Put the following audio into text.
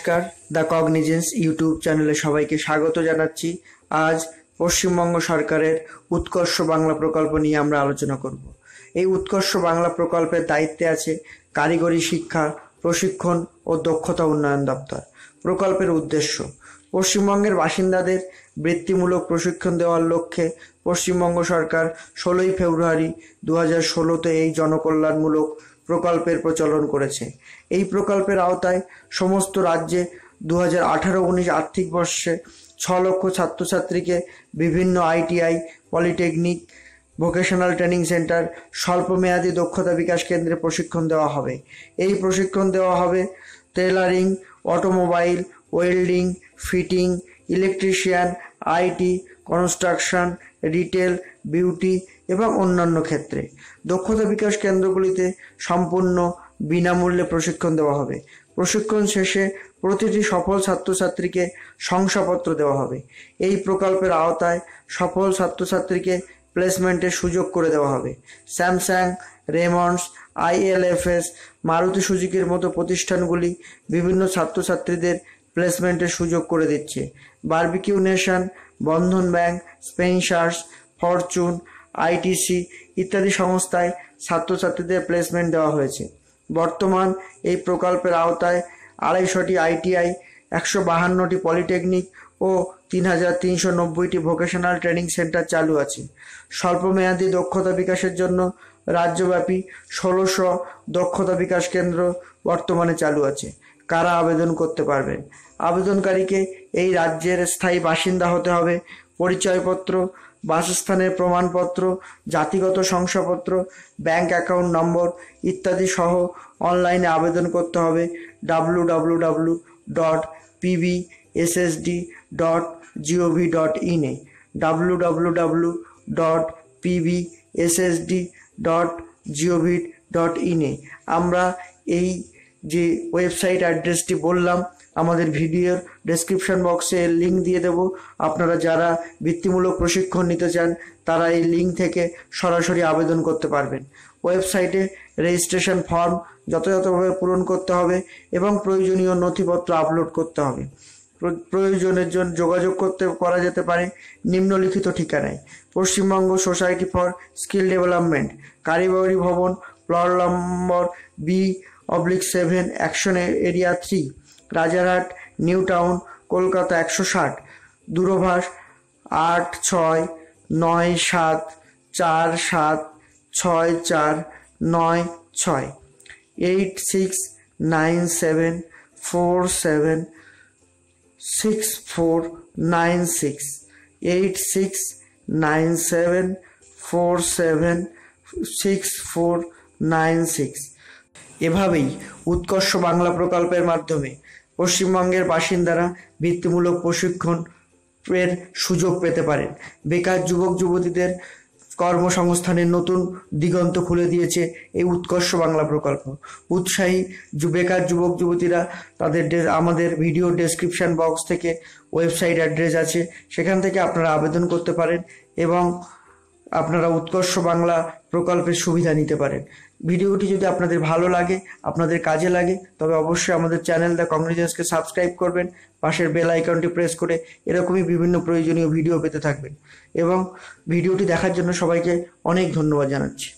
নমস্কার the cognisance YouTube চ্যানেলে সবাইকে স্বাগত জানাচ্ছি আজ পশ্চিমবঙ্গ সরকারের উৎকর্ষ বাংলা প্রকল্প নিয়ে আমরা আলোচনা করব এই উৎকর্ষ বাংলা প্রকল্পের দায়িত্বে আছে কারিগরি শিক্ষা প্রশিক্ষণ ও দক্ষতা উন্নয়ন দপ্তর প্রকল্পের উদ্দেশ্য পশ্চিমবঙ্গের বাসিন্দাদের বৃত্তিমূলক প্রশিক্ষণ দেওয়ার লক্ষ্যে পশ্চিমবঙ্গ সরকার ষোলোই ফেব্রুয়ারি দু হাজার ষোলোতে এই জনকল্যাণমূলক প্রকল্পের প্রচলন করেছে এই প্রকল্পের আওতায় সমস্ত রাজ্যে দু হাজার আঠারো উনিশ আর্থিক বর্ষে ছ লক্ষ ছাত্রছাত্রীকে বিভিন্ন ITI polytechnic vocational training centre স্বল্পমেয়াদী দক্ষতা বিকাশ কেন্দ্রে প্রশিক্ষণ দেওয়া হবে এই প্রশিক্ষণ দেওয়া হবে tailoring automobile welding fitting electrician IT construction retail beauty এবং অন্যান্য ক্ষেত্রে দক্ষতা বিকাশ কেন্দ্রগুলিতে সম্পূর্ণ বিনামূল্যে প্রশিক্ষণ দেওয়া হবে প্রশিক্ষণ শেষে প্রতিটি সফল ছাত্রছাত্রীকে শংসাপত্র দেওয়া হবে এই প্রকল্পের আওতায় সফল ছাত্রছাত্রীকে প্লেসমেন্টের সুযোগ করে দেওয়া হবে স্যামসাং রেমন্ডস আইএলএফএস মারুতি সুজুকির মতো প্রতিষ্ঠানগুলি বিভিন্ন ছাত্রছাত্রীদের প্লেসমেন্টের সুযোগ করে দিচ্ছে Barbeque Nation Bandhan bank Spencer's Fortune ITC ইত্যাদি সংস্থায় ছাত্রছাত্রীদের প্লেসমেন্ট দেওয়া হয়েছে বর্তমান এই প্রকল্পের আওতায় আড়াইশোটি আইটিআই একশো বাহান্নটি পলিটেকনিক ও তিন হাজার তিনশো নব্বইটি ভোকেশনাল ট্রেনিং সেন্টার চালু আছে স্বল্পমেয়াদী দক্ষতা বিকাশের জন্য রাজ্যব্যাপী ষোলোশো দক্ষতা বিকাশ কেন্দ্র বর্তমানে চালু আছে কারা আবেদন করতে পারবেন আবেদনকারীকে এই রাজ্যের স্থায়ী বাসিন্দা হতে হবে পরিচয়পত্র বাসস্থানের প্রমাণপত্র জাতিগত শংসাপত্র ব্যাংক অ্যাকাউন্ট নম্বর ইত্যাদি সহ অনলাইনে আবেদন করতে হবে W W W dot PB SSD dot GOV dot ইনে W W W dot PB D dot GOV dot ইনে আমরা এই যে ওয়েবসাইট অ্যাড্রেসটি বললাম আমাদের ভিডিওর ডেসক্রিপশন বক্সে লিঙ্ক দিয়ে দেব আপনারা যারা বৃত্তিমূলক প্রশিক্ষণ নিতে চান তারা এই লিঙ্ক থেকে সরাসরি আবেদন করতে পারবেন ওয়েবসাইটে রেজিস্ট্রেশন ফর্ম যথাযথভাবে পূরণ করতে হবে এবং প্রয়োজনীয় নথিপত্র আপলোড করতে হবে প্রয়োজনের জন্য যোগাযোগ করতে করা যেতে পারে নিম্নলিখিত ঠিকানায় Paschimbanga society for skill development Karigari Bhavan plot number B oblique seven action area three Rajarhat new town Kolkata একশো ষাট দূরভাষ আট ছয় নয় সাত চার সাত ছয় চার নয় ছয় eight six nine seven four seven six four nine six eight six nine seven four seven six four nine six এভাবেই উৎকর্ষ বাংলা প্রকল্পের মাধ্যমে পশ্চিমবঙ্গের বাসিন্দারা বৃত্তিমূলক প্রশিক্ষণ এর সুযোগ পেতে পারেন বেকার যুবক যুবতীদের কর্মসংস্থানের নতুন দিগন্ত খুলে দিয়েছে এই উৎকর্ষ বাংলা প্রকল্প উৎসাহী বেকার যুবক যুবতীরা তাদের আমাদের ভিডিও ডেসক্রিপশন বক্স থেকে ওয়েবসাইট অ্যাড্রেস আছে সেখান থেকে আপনারা আবেদন করতে পারেন এবং আপনারা উৎকর্ষ বাংলা প্রকল্পের সুবিধা নিতে পারেন ভিডিওটি যদি আপনাদের ভালো লাগে আপনাদের কাজে লাগে তবে অবশ্যই আমাদের চ্যানেল দ্য কংগ্রেজেন্সকে সাবস্ক্রাইব করবেন পাশের বেল আইকনটি প্রেস করে এরকমই বিভিন্ন প্রয়োজনীয় ভিডিও পেতে থাকবেন এবং ভিডিওটি দেখার জন্য সবাইকে অনেক ধন্যবাদ জানাচ্ছি